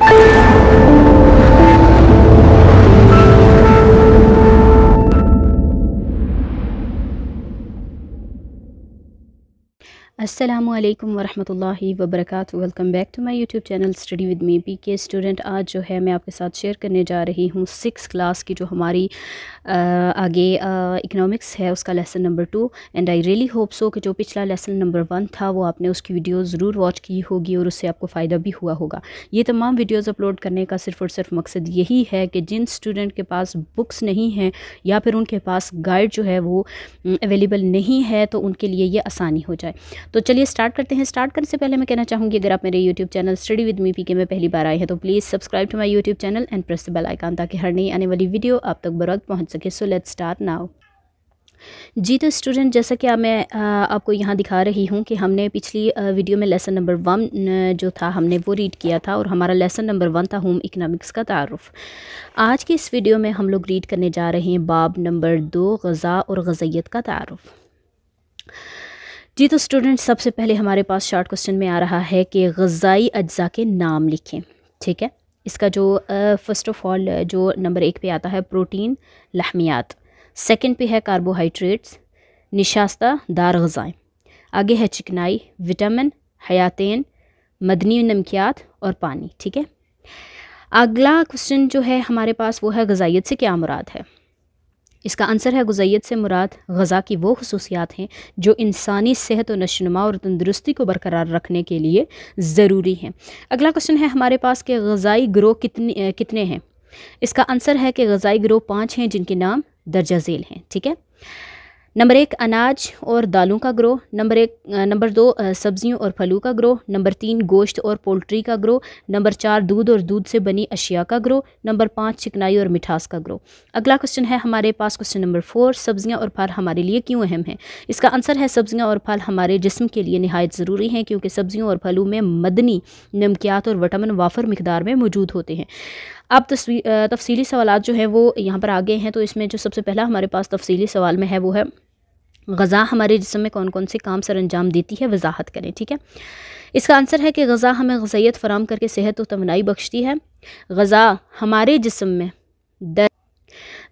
you अस्सलाम वालेकुम वरहमतुल्लाहि welcome back to my YouTube channel study with me P K student आज जो है मैं आपके साथ शेयर करने जा रही हूँ सिक्स क्लास की जो हमारी आ, आगे इकनॉमिक्स है उसका lesson number two and I really hope so कि जो पिछला लेसन नंबर वन था वो आपने उसकी वीडियो ज़रूर वॉच की होगी और उससे आपको फ़ायदा भी हुआ होगा ये तमाम वीडियोज़ अपलोड करने का सिर्फ और सिर्फ मकसद यही है कि जिन स्टूडेंट के पास बुक्स नहीं हैं या फिर उनके पास गाइड जो है वो अवेलेबल नहीं है तो उनके लिए ये आसानी हो जाए तो चलिए स्टार्ट करते हैं स्टार्ट करने से पहले मैं कहना चाहूँगी अगर आप मेरे YouTube channel study with me P K में पहली बार आए हैं तो please subscribe to my YouTube channel and press the bell icon ताकि हर नई आने वाली वीडियो आप तक बर वक्त पहुँच सके सो लेट स्टार्ट नाउ जी तो स्टूडेंट जैसा कि मैं आपको यहाँ दिखा रही हूँ कि हमने पिछली वीडियो में लेसन नंबर वन जो था हमने वो रीड किया था और हमारा लेसन नंबर वन था होम इकनॉमिक्स का तारफ़ आज की इस वीडियो में हम लोग रीड करने जा रहे हैं बाब नंबर दो गज़ा और गज़ैत का तारफ़ जी तो स्टूडेंट सबसे पहले हमारे पास शॉर्ट क्वेश्चन में आ रहा है कि गज़ाई अज्जा के नाम लिखें ठीक है इसका जो फ़र्स्ट ऑफ़ ऑल जो नंबर एक पे आता है प्रोटीन लहमियात सेकंड पे है कार्बोहाइड्रेट्स निशास्ता दार गज़ाएँ आगे है चिकनाई विटामिन हयातेन मदनी नमकियात और पानी ठीक है अगला क्वेश्चन जो है हमारे पास वो है गजाइत से क्या मुराद है इसका आंसर है गुजैत से मुराद गज़ा की वो खसूसियात हैं जो इंसानी सेहत और नशनुमा और तंदरुस्ती को बरकरार रखने के लिए ज़रूरी हैं अगला क्वेश्चन है हमारे पास के गज़ाई ग्रोह कितने कितने हैं इसका आंसर है कि गज़ाई ग्रोह पाँच हैं जिनके नाम दर्जा झेल हैं ठीक है नंबर एक अनाज और दालों का ग्रो नंबर एक नंबर दो सब्जियों और फलों का ग्रो नंबर तीन गोश्त और पोल्ट्री का ग्रो नंबर चार दूध और दूध से बनी अशिया का ग्रो नंबर पाँच चिकनाई और मिठास का ग्रो अगला क्वेश्चन है हमारे पास क्वेश्चन नंबर फोर सब्जियाँ और फल हमारे लिए क्यों अहम है इसका आंसर है सब्जियाँ और फल हमारे जिसम के लिए नहायत ज़रूरी हैं क्योंकि सब्जियों और फलों में मदनी नमकियात और वटामिन वाफर मकदार में मौजूद होते हैं अब तस्वी तफसीली सवाल जो है वो यहाँ पर आ गए हैं तो इसमें जो सबसे पहला हमारे पास तफसीली सवाल में है वो है गज़ा हमारे जिसम में कौन कौन से काम सर अंजाम देती है वजाहत करें ठीक है इसका आंसर है कि गज़ा हमें गज़ैत फ़राम करके सेहत व तोनाई बख्शती है गज़ा हमारे जिसम में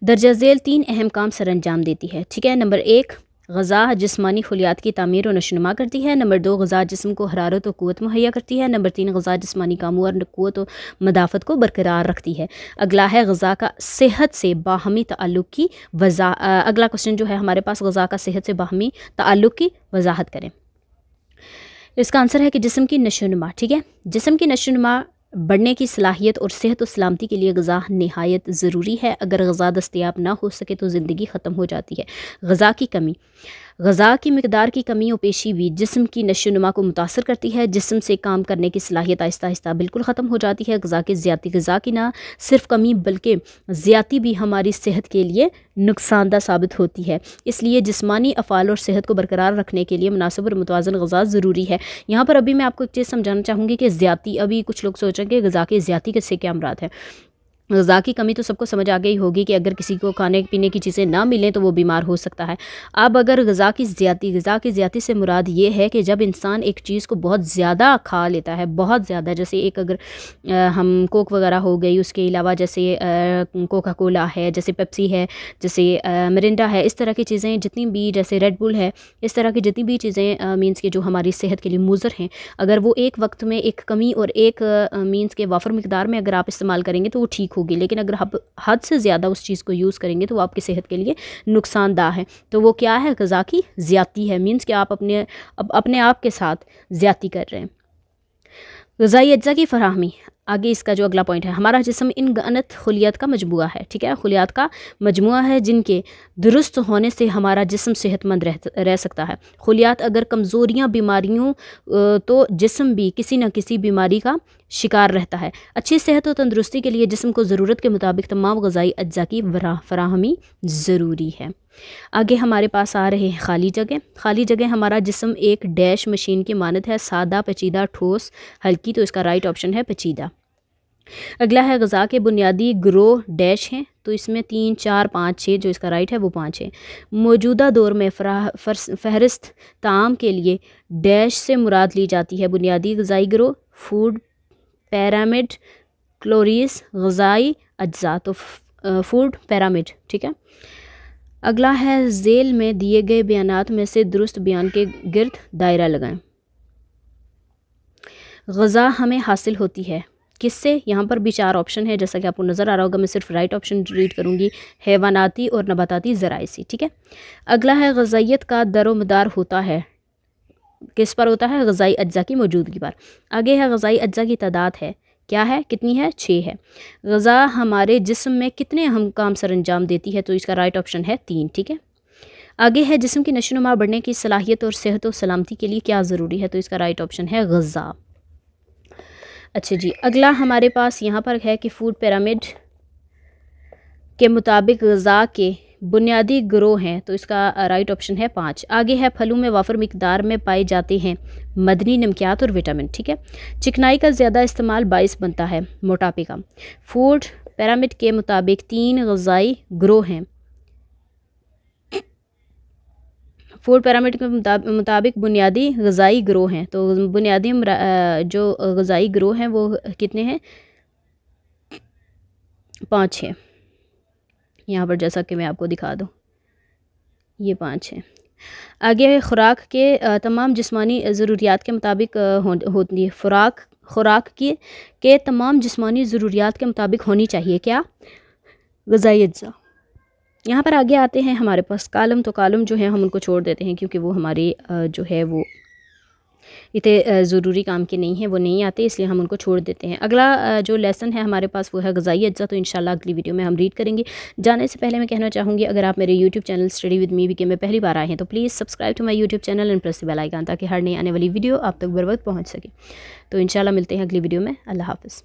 दर्जा झेल तीन अहम काम सर अंजाम देती है ठीक है नंबर एक गज़ा जिसमानी खलियात की तमीर और नशनुमा करती है नंबर दो गज़ा जिसम को हरारत और क़वत मुहैया करती है नंबर तीन गज़ा जिसमानी कामों और क़वत और मदाफ़त को बरकरार रखती है अगला है गज़ा का सेहत से बाहमी तल्लुक की वजा अगला क्वेश्चन जो है हमारे पास गज़ा का सेहत से बाहमी तल्लुक की वजाहत करें इसका आंसर है कि जिसम की नशोनुमा ठीक है जिसम की नशोनुमा बढ़ने की सलाहियत और सेहत और सलामती के लिए गज़ा नहायत ज़रूरी है अगर गज़ा दस्तियाब ना हो सके तो ज़िंदगी ख़त्म हो जाती है गज़ा की कमी गज़ा की मकदार की कमी और पेशी भी जिसम की नशोनुमा को मुतासर करती है जिसम से काम करने की सलाहियत आहिस्ता आहिस्ता बिल्कुल ख़त्म हो जाती है गज़ा की ज़्यादा गज़ा की ना सिर्फ कमी बल्कि ज़्यादा भी हमारी सेहत के लिए नुकसानदा साबित होती है इसलिए जिसमानी अफ़ाल और सेहत को बरकरार रखने के लिए मुनासिब और मुतवाजन गज़ा ज़रूरी है यहाँ पर अभी मैं आपको एक चीज़ समझाना चाहूँगी कि ज़्यादा अभी कुछ लोग सोचें कि गज़ा की ज़्यादा कैसे क्या अमराद है गज़ा की कमी तो सबको समझ आ गई होगी कि अगर किसी को खाने पीने की चीज़ें ना मिलें तो वो बीमार हो सकता है अब अगर गज़ा की ज़्यादा गज़ा की ज़्यादा से मुराद ये है कि जब इंसान एक चीज़ को बहुत ज़्यादा खा लेता है बहुत ज़्यादा जैसे एक अगर आ, हम कोक वगैरह हो गई उसके अलावा जैसे कोका कोला है जैसे पेप्सी है जैसे मरिंडा है इस तरह की चीज़ें जितनी भी जैसे रेड बुल है इस तरह की जितनी भी चीज़ें मीन्स के जो हमारी सेहत के लिए मुजर हैं अगर वो एक वक्त में एक कमी और एक मीन्स के वाफर मकदार में अगर आप इस्तेमाल करेंगे तो वो ठीक हो होगी लेकिन अगर आप हद से ज़्यादा उस चीज़ को यूज़ करेंगे तो वो आपकी सेहत के लिए नुकसानदा है तो वो क्या है गज़ा की ज़्यादी है मीन्स कि आप अपने अप, अपने आप के साथ ज़्यादी कर रहे हैं गज़ाई अज्जा की फरहमी आगे इसका जो अगला पॉइंट है हमारा जिसम इन गनत खलियात का मजमू है ठीक है खलियात का मजमू है जिनके दुरुस्त होने से हमारा जिसम सेहतमंद रह रह सकता है खलियात अगर कमज़ोरियाँ बीमारियों तो जिसम भी किसी न किसी बीमारी का शिकार रहता है अच्छी सेहत और तंदरुस्ती के लिए जिसम को ज़रूरत के मुताबिक तमाम गजाई अज्जा की फराहमी ज़रूरी है आगे हमारे पास आ रहे हैं खाली जगह खाली जगह हमारा जिसम एक डैश मशीन की मानत है सादा पेचीदा ठोस हल्की तो इसका राइट ऑप्शन है पेचीदा अगला है गज़ा के बुनियादी ग्रोह डैश हैं तो इसमें तीन चार पाँच छः जो इसका राइट है वो पाँच है मौजूदा दौर में फहरस्त ताम के लिए डैश से मुराद ली जाती है बुनियादी गज़ाई ग्रोह फूड पैरामिड क्लोरीस गज़ाई अज्जा तो फूड पैरामिड ठीक है अगला है जेल में दिए गए बयान में से दुरुस्त बयान के गिरद दायरा लगाएं गज़ा हमें हासिल होती है किससे यहाँ पर भी चार ऑप्शन है जैसा कि आपको नज़र आ रहा होगा मैं सिर्फ राइट ऑप्शन रीड करूँगी हैवानाती और नबाताती सी ठीक है अगला है गजाइत का दरोमदार होता है किस पर होता है गजाई अज्जा की मौजूदगी पर आगे है गजाई अज्जा की तादाद है क्या है कितनी है छः है गज़ा हमारे जिसम में कितने हम काम सर अंजाम देती है तो इसका राइट ऑप्शन है तीन ठीक है आगे है जिसम की नशोनुमा बढ़ने की सलाहियत और सेहत और सलामती के लिए क्या ज़रूरी है तो इसका राइट ऑप्शन है गज़ा अच्छा जी अगला हमारे पास यहाँ पर है कि फूड पिरामिड के मुताबिक गज़ा के बुनियादी ग्रोह हैं तो इसका राइट ऑप्शन है पाँच आगे है फलों में वाफर मकदार में पाए जाते हैं मदनी नमकियात और विटामिन ठीक है चिकनाई का ज़्यादा इस्तेमाल बाइस बनता है मोटापे का फूड पैरामिड के मुताबिक तीन गज़ाई ग्रोह हैं फूड पैरामीटर के मुताबिक बुनियादी गज़ाई ग्रोह हैं तो बुनियादी जो गज़ाई ग्रोह हैं वो कितने हैं पाँच हैं यहाँ पर जैसा कि मैं आपको दिखा दूँ ये पाँच हैं आगे खुराक के तमाम जिस्मानी ज़रूरियात के मुताबिक होती है खुराक खुराक की के तमाम जिस्मानी ज़रूरियात के मुताबिक होनी चाहिए क्या गज़ाई अज्जा यहाँ पर आगे आते हैं हमारे पास कालम तो कालम जो है हम उनको छोड़ देते हैं क्योंकि वो हमारी जो है वो इतने ज़रूरी काम के नहीं हैं वो नहीं आते इसलिए हम उनको छोड़ देते हैं अगला जो लेसन है हमारे पास वो है गज़ाई अज्जा तो इंशाल्लाह अगली वीडियो में हम रीड करेंगे जाने से पहले मैं कहना चाहूँगी अगर आप मेरे YouTube channel study with me V K में पहली बार आए हैं तो please subscribe to my YouTube channel and press bell icon ताकि हर नई आने वाली वीडियो आप तक बर वक्त पहुँच सके तो इन मिलते हैं अगली वीडियो में अल्लाह हाफ़